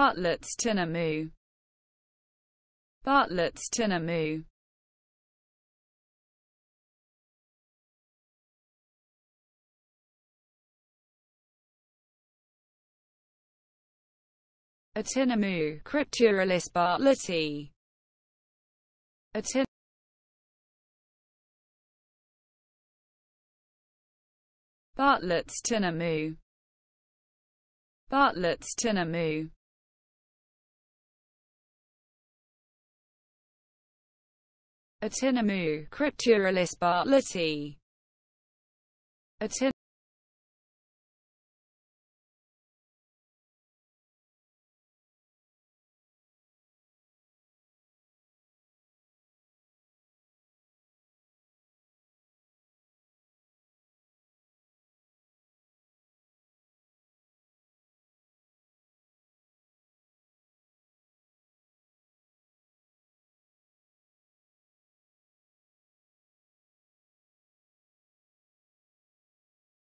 Bartlett's Tinamou. Bartlett's Tinamou. Atinamu Crypturalis bartletti. Bartlett's Tinamu Bartlett's Tinamu Atinamu, Crypturalis bartletti.